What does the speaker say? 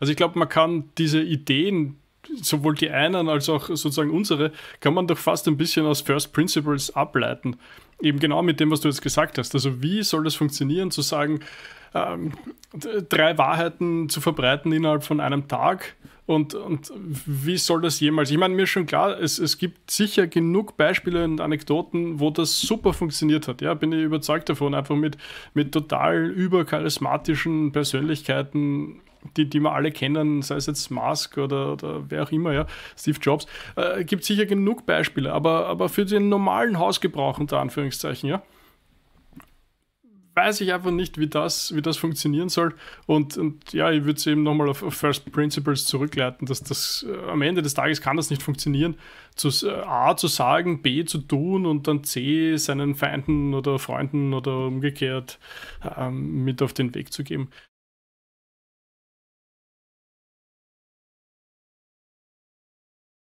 Also ich glaube, man kann diese Ideen, sowohl die einen als auch sozusagen unsere, kann man doch fast ein bisschen aus First Principles ableiten. Eben genau mit dem, was du jetzt gesagt hast. Also wie soll das funktionieren, zu sagen, ähm, drei Wahrheiten zu verbreiten innerhalb von einem Tag? Und, und wie soll das jemals? Ich meine, mir ist schon klar, es, es gibt sicher genug Beispiele und Anekdoten, wo das super funktioniert hat. Ja, bin ich überzeugt davon. Einfach mit, mit total übercharismatischen Persönlichkeiten die, die wir alle kennen, sei es jetzt Musk oder, oder wer auch immer, ja, Steve Jobs, äh, gibt sicher genug Beispiele, aber, aber für den normalen Hausgebrauch unter Anführungszeichen, ja, weiß ich einfach nicht, wie das, wie das funktionieren soll. Und, und ja, ich würde es eben nochmal auf, auf, First Principles zurückleiten, dass das äh, am Ende des Tages kann das nicht funktionieren. Zu, äh, A zu sagen, B zu tun und dann C seinen Feinden oder Freunden oder umgekehrt ähm, mit auf den Weg zu geben.